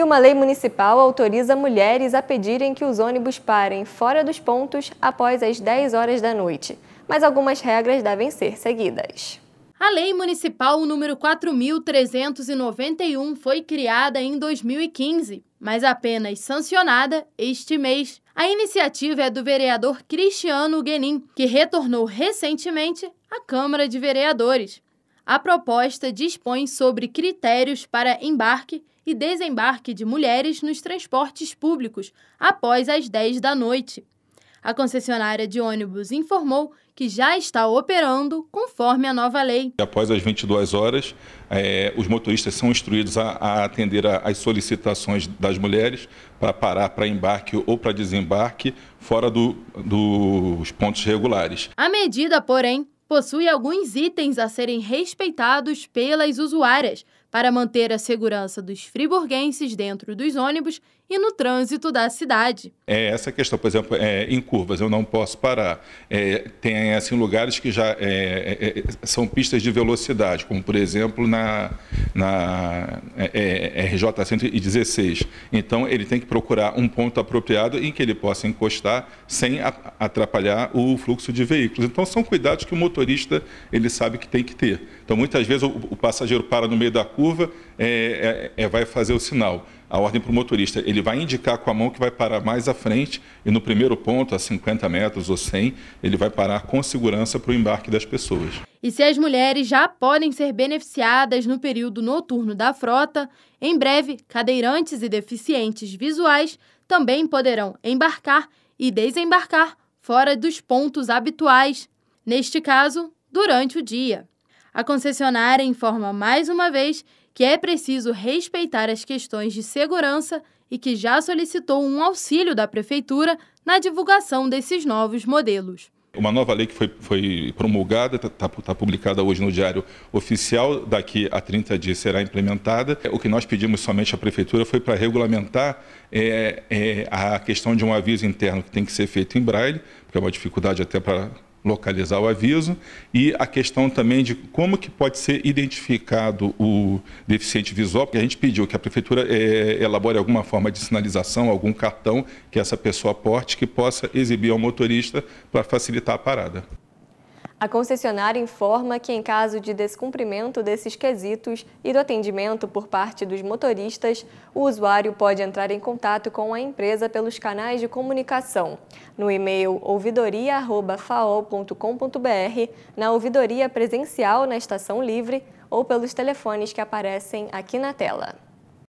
E uma lei municipal autoriza mulheres a pedirem que os ônibus parem fora dos pontos após as 10 horas da noite. Mas algumas regras devem ser seguidas. A Lei Municipal número 4.391 foi criada em 2015, mas apenas sancionada este mês. A iniciativa é do vereador Cristiano Guenin, que retornou recentemente à Câmara de Vereadores. A proposta dispõe sobre critérios para embarque e desembarque de mulheres nos transportes públicos após as 10 da noite. A concessionária de ônibus informou que já está operando conforme a nova lei. Após as 22 horas, é, os motoristas são instruídos a, a atender às solicitações das mulheres para parar para embarque ou para desembarque fora do, dos pontos regulares. A medida, porém, possui alguns itens a serem respeitados pelas usuárias, para manter a segurança dos friburguenses dentro dos ônibus e no trânsito da cidade. É essa questão, por exemplo, é, em curvas eu não posso parar. É, tem é, assim lugares que já é, é, é, são pistas de velocidade, como por exemplo na, na RJ 116. Então ele tem que procurar um ponto apropriado em que ele possa encostar sem atrapalhar o fluxo de veículos. Então são cuidados que o motorista ele sabe que tem que ter. Então muitas vezes o, o passageiro para no meio da curva curva, é, é, é, vai fazer o sinal. A ordem para o motorista, ele vai indicar com a mão que vai parar mais à frente e no primeiro ponto, a 50 metros ou 100, ele vai parar com segurança para o embarque das pessoas. E se as mulheres já podem ser beneficiadas no período noturno da frota, em breve, cadeirantes e deficientes visuais também poderão embarcar e desembarcar fora dos pontos habituais, neste caso, durante o dia. A concessionária informa mais uma vez que é preciso respeitar as questões de segurança e que já solicitou um auxílio da Prefeitura na divulgação desses novos modelos. Uma nova lei que foi, foi promulgada, está tá, tá publicada hoje no Diário Oficial, daqui a 30 dias será implementada. O que nós pedimos somente à Prefeitura foi para regulamentar é, é, a questão de um aviso interno que tem que ser feito em braille, porque é uma dificuldade até para localizar o aviso e a questão também de como que pode ser identificado o deficiente visual, porque a gente pediu que a prefeitura é, elabore alguma forma de sinalização, algum cartão que essa pessoa porte que possa exibir ao motorista para facilitar a parada. A concessionária informa que, em caso de descumprimento desses quesitos e do atendimento por parte dos motoristas, o usuário pode entrar em contato com a empresa pelos canais de comunicação, no e-mail ouvidoria.faol.com.br, na ouvidoria presencial na Estação Livre ou pelos telefones que aparecem aqui na tela.